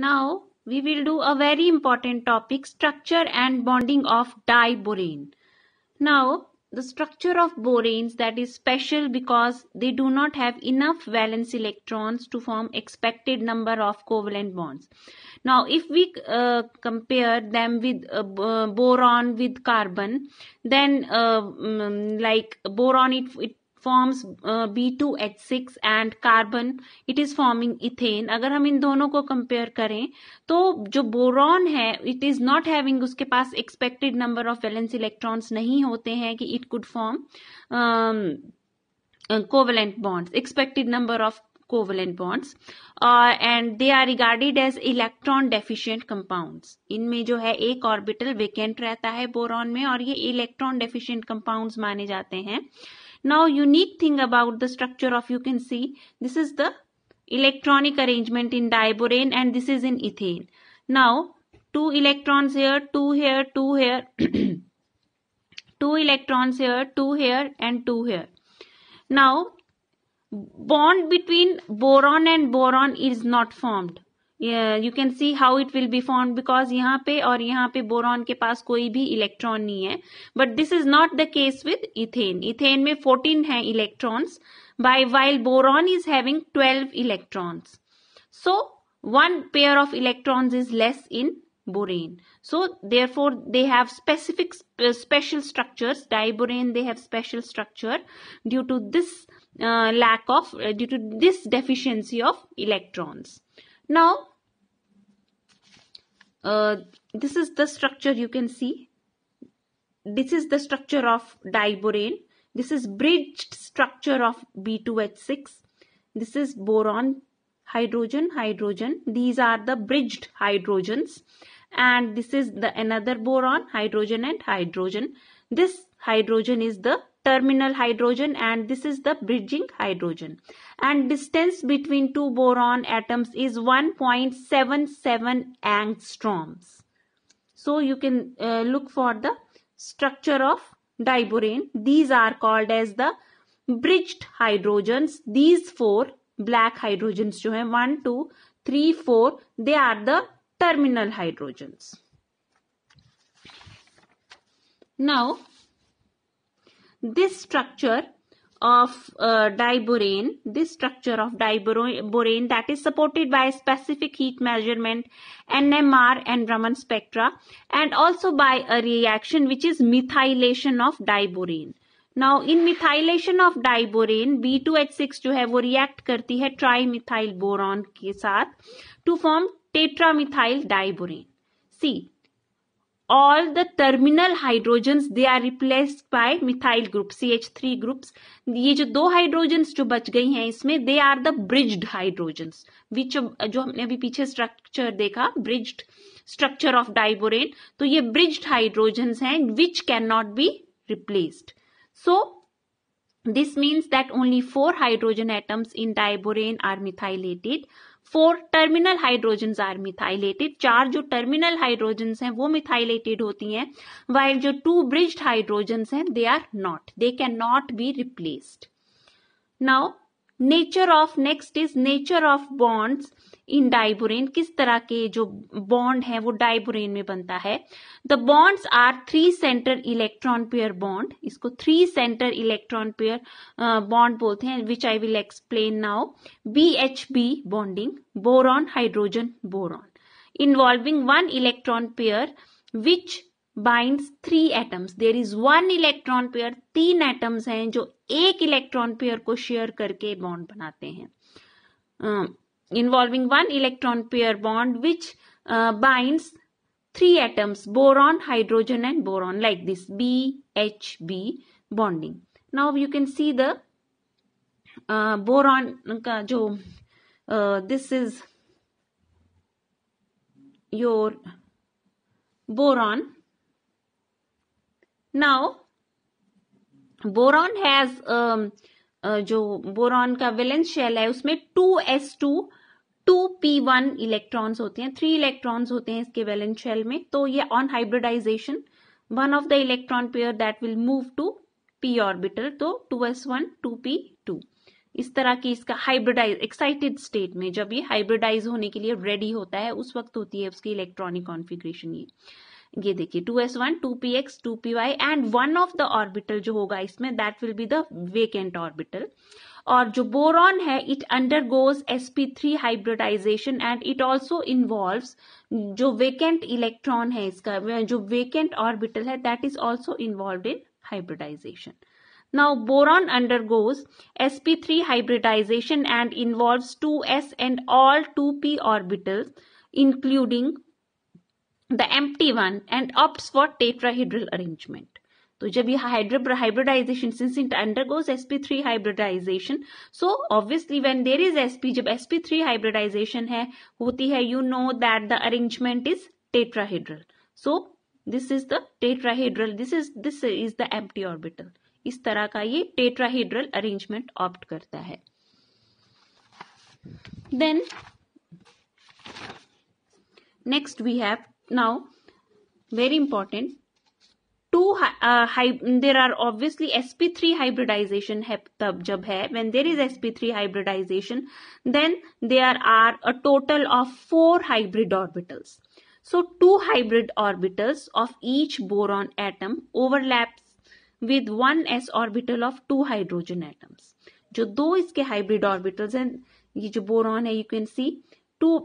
Now we will do a very important topic structure and bonding of diborane. Now the structure of boranes that is special because they do not have enough valence electrons to form expected number of covalent bonds. Now if we uh, compare them with uh, boron with carbon then uh, mm, like boron it, it forms B two H six and carbon it is forming ethane अगर हम इन दोनों को compare करें तो जो boron है it is not having उसके पास expected number of valence electrons नहीं होते हैं कि it could form covalent bonds expected number of covalent bonds and they are regarded as electron deficient deficient इनमें जो है एक ऑर्बिटल वेकेंट रहता है बोरॉन में और ये इलेक्ट्रॉन डेफिशियंट कंपाउंड्स माने जाते हैं Now unique thing about the structure of you can see this is the electronic arrangement in diborane and this is in ethane. Now two electrons here, two here, two here, two electrons here, two here and two here. Now bond between boron and boron is not formed you can see how it will be form because यहाँ पे और यहाँ पे boron के पास कोई भी electron नहीं है but this is not the case with ethane ethane में फोर्टीन है electrons by while boron is having twelve electrons so one pair of electrons is less in borane so therefore they have specific special structure borane they have special structure due to this lack of due to this deficiency of electrons Now, uh, this is the structure you can see. This is the structure of diborane. This is bridged structure of B2H6. This is boron, hydrogen, hydrogen. These are the bridged hydrogens. And this is the another boron, hydrogen and hydrogen. This hydrogen is the terminal hydrogen and this is the bridging hydrogen and distance between two boron atoms is 1.77 angstroms so you can uh, look for the structure of diborane these are called as the bridged hydrogens these four black hydrogens जो हैं 1 2 3 4 they are the terminal hydrogens now this structure of uh, diborane this structure of diborane that is supported by specific heat measurement nmr and raman spectra and also by a reaction which is methylation of diborane now in methylation of diborane b2h6 jo hai wo react karti hai trimethyl boron ke sath to form tetramethyl diborane see all the terminal hydrogens they are replaced by methyl group CH3 groups ये जो दो hydrogens जो बच गई हैं इसमें they are the bridged hydrogens which जो हमने अभी पीछे structure देखा bridged structure of diborane तो ये bridged hydrogens हैं which cannot be replaced so this means that only four hydrogen atoms in diborane are methylated four terminal hydrogen are methylated चार जो टर्मिनल हाइड्रोजन हैं वो मिथाइलेटेड होती हैं वाइल जो टू ब्रिज हाइड्रोजन हैं they are not they can not be replaced now nature of next is nature of bonds in diborane किस तरह के जो बॉन्ड है वो डाइबोरेन में बनता है the bonds are three centre electron pair bond इसको three centre electron pair bond बोलते हैं which I will explain now B H B bonding boron hydrogen boron involving one electron pair which bind three atoms there is one electron pair तीन atoms हैं जो एक electron pair को share करके bond बनाते हैं involving one electron pair bond which uh, binds three atoms boron hydrogen and boron like this BHB bonding now you can see the uh, boron ka uh, jo uh, this is your boron now boron has जो boron का valence shell है उसमें two S two two P one electrons होते हैं three electrons होते हैं इसके valence shell में तो ये on hybridization one of the electron pair that will move to P orbital तो two S one two P two इस तरह की इसका हाइब्रिडाइज एक्साइटेड स्टेट में जब ये हाइब्रिडाइज होने के लिए रेडी होता है उस वक्त होती है उसकी इलेक्ट्रॉनिक कॉन्फिग्रेशन ये ये देखिए two S one two P X two P Y and one of the orbital जो होगा इसमें that will be the vacant orbital और जो बोरॉन है it undergoes SP three hybridization and it also involve जो वेकेंट इलेक्ट्रॉन है इसका जो वेकेंट ऑर्बिटल है that is also involve in hybridization now boron undergoes SP three hybridization and involve two S and all two P orbital including the empty one and opt for tetrahedral arrangement तो जब ये hybridization since it undergoes three hybridization so obviously when there is SP जब SP three hybridization है होती है you know that the arrangement is tetrahedral so this is the tetrahedral this is this is the empty orbital इस तरह का ये tetrahedral arrangement opt करता है then next we have now very important two there are obviously SP three hybridization है तब जब है when there is SP three hybridization then there are a total of four hybrid orbitals so two hybrid orbitals of each boron atom overlap with one S orbital of two hydrogen atoms जो दो इसके hybrid orbitals हैं ये जो boron है you can see two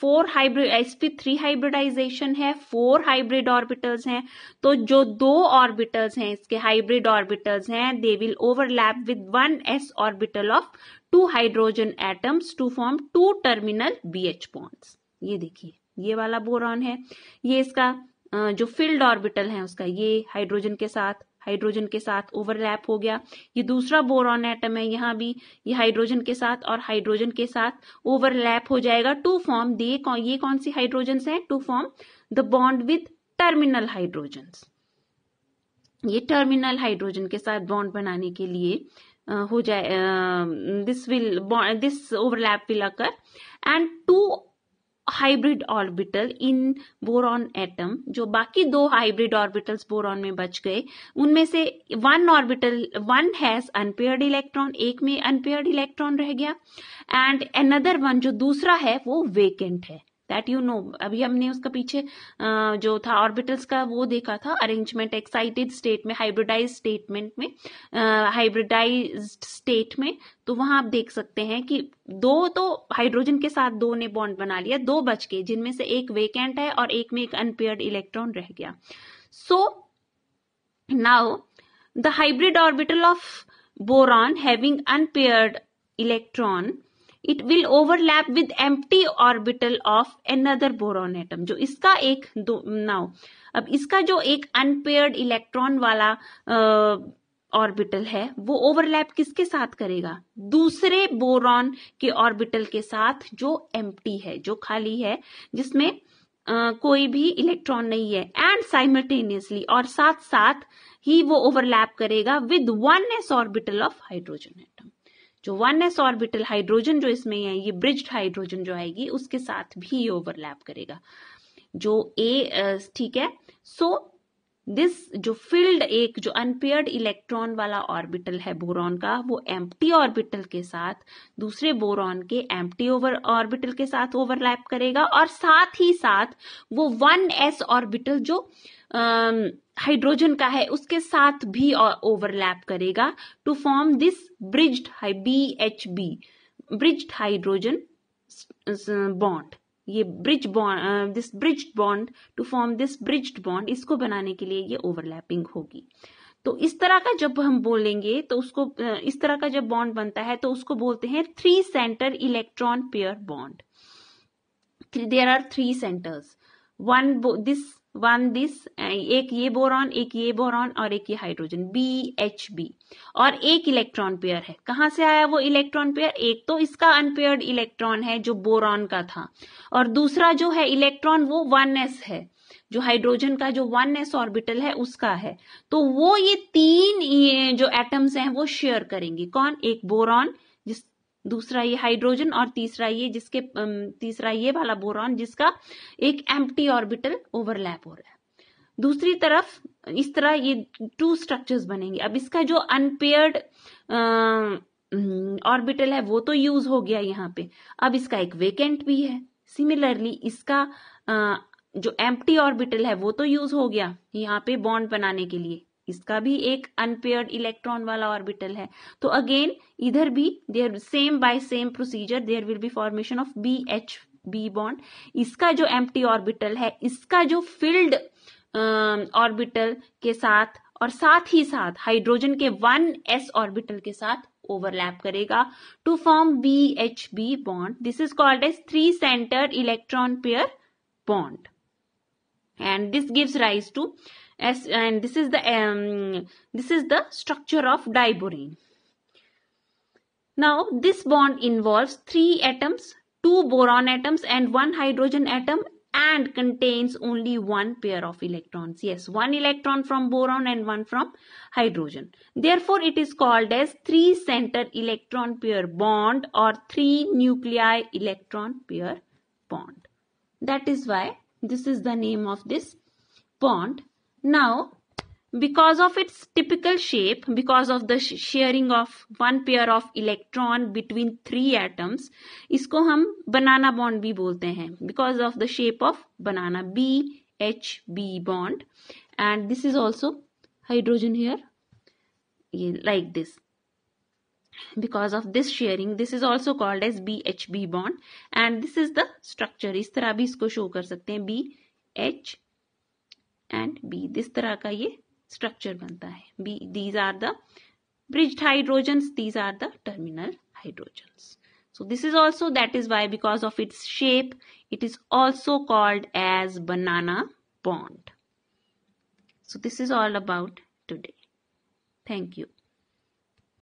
four hybrid SP three hybridization है four hybrid orbitals हैं तो जो दो ऑर्बिटल्स हैं इसके हाइब्रिड ऑर्बिटल्स हैं they will overlap with one S orbital of two hydrogen atoms to form two terminal B H bonds ये देखिए ये वाला बोरॉन है ये इसका जो फिल्ड ऑर्बिटल है उसका ये हाइड्रोजन के साथ हाइड्रोजन के साथ ओवरलैप हो गया ये दूसरा बोरॉन एटम है यहाँ भी ये हाइड्रोजन के साथ और हाइड्रोजन के साथ ओवरलैप हो जाएगा टू फॉर्म दे ये कौन सी हाइड्रोजन है to form the bond with terminal hydrogen ये टर्मिनल हाइड्रोजन के साथ बॉन्ड बनाने के लिए हो जाए this will this overlap will occur and two hybrid orbital in boron atom जो बाकी दो हाइब्रिड ऑर्बिटल्स बोरॉन में बच गए उनमें से one orbital one has unpaired electron एक में अनपेयर्ड इलेक्ट्रॉन रह गया एंड अनदर वन जो दूसरा है वो वेकेंट है दैट यू नो अभी हमने उसका पीछे जो था ऑर्बिटल्स का वो देखा था अरेंजमेंट एक्साइटेड स्टेट में हाइब्रिडाइज स्टेटमेंट में हाइब्रिडाइज स्टेट में तो वहां आप देख सकते हैं कि दो तो हाइड्रोजन के साथ दो ने बॉन्ड बना लिया दो बच के जिनमें से एक वेकेंट है और एक में एक अनपेयर्ड इलेक्ट्रॉन रह गया so now the hybrid orbital of boron having unpaired electron it will overlap with empty orbital of another boron atom जो इसका एक दो नाउ अब इसका जो एक अनपेयर्ड इलेक्ट्रॉन वाला ऑर्बिटल है वो ओवरलैप किसके साथ करेगा दूसरे बोरॉन के ऑर्बिटल के साथ जो एम्प्टी है जो खाली है जिसमें Uh, कोई भी इलेक्ट्रॉन नहीं है एंड साइमल्टेनियसली और साथ साथ ही वो ओवरलैप करेगा with one S orbital of hydrogen atom जो वन एस ऑर्बिटल हाइड्रोजन जो इसमें है ये ब्रिज हाइड्रोजन जो आएगी उसके साथ भी ये ओवरलैप करेगा जो ए ठीक है सो दिस जो फिल्ड एक जो अनपेयर्ड इलेक्ट्रॉन वाला ऑर्बिटल है बोरॉन का वो एम्प्टी ऑर्बिटल के साथ दूसरे बोरॉन के एम्प्टी ओवर ऑर्बिटल के साथ ओवरलैप करेगा और साथ ही साथ वो वन एस ऑर्बिटल जो हाइड्रोजन का है उसके साथ भी ओवरलैप करेगा to form this bridged B H B bridged hydrogen bond ये bridge bond this bridge bond to form this bridged bond इसको बनाने के लिए ये ओवरलैपिंग होगी तो इस तरह का जब हम बोलेंगे तो उसको इस तरह का जब बॉन्ड बनता है तो उसको बोलते हैं three centre electron pair bond there are three centres one this one this एक ये बोरॉन एक ये बोरॉन और एक ये हाइड्रोजन बी एच बी और एक इलेक्ट्रॉन पेयर है कहां से आया वो इलेक्ट्रॉन पेयर एक तो इसका अनपेयर्ड इलेक्ट्रॉन है जो बोरॉन का था और दूसरा जो है इलेक्ट्रॉन वो वन एस है जो हाइड्रोजन का जो वन एस ऑर्बिटल है उसका है तो वो ये तीन ये जो एटम्स हैं वो शेयर करेंगे कौन एक बोरॉन जिस दूसरा ये हाइड्रोजन और तीसरा ये जिसके तीसरा ये वाला बोरॉन जिसका एक एम्प्टी ऑर्बिटल ओवरलैप हो रहा है दूसरी तरफ इस तरह ये टू स्ट्रक्चर्स बनेंगे अब इसका जो अनपेयर्ड ऑर्बिटल है वो तो यूज हो गया यहाँ पे अब इसका एक वेकेंट भी है सिमिलरली इसका आ, जो एम्प्टी ऑर्बिटल है वो तो यूज हो गया यहाँ पे बॉन्ड बनाने के लिए इसका भी एक अनपेयर्ड इलेक्ट्रॉन वाला ऑर्बिटल है तो अगेन इधर भी there same by same procedure there will be formation of B H B bond इसका जो एम ऑर्बिटल है इसका जो फिल्ड ऑर्बिटल uh, के साथ और साथ ही साथ हाइड्रोजन के वन एस ऑर्बिटल के साथ ओवरलैप करेगा to form B H B bond this is called as three centre electron pair bond and this gives rise to as and this is the um, this is the structure of diborane now this bond involves three atoms two boron atoms and one hydrogen atom and contains only one pair of electrons yes one electron from boron and one from hydrogen therefore it is called as three center electron pair bond or three nuclei electron pair bond that is why this is the name of this bond Now, because of its typical shape, because of the sharing of one pair of electron between three atoms isko hum banana bond bhi bolte hain because of the shape of banana b h b bond and this is also hydrogen here ये like this because of this sharing this is also called as b h b bond and this is the structure is tarah bhi isko show kar कर सकते हैं BHB and B this तरह का ये structure बनता है B these are the bridged hydrogens these are the terminal hydrogen so this is also that is why because of its shape it is also called as banana bond so this is all about today thank you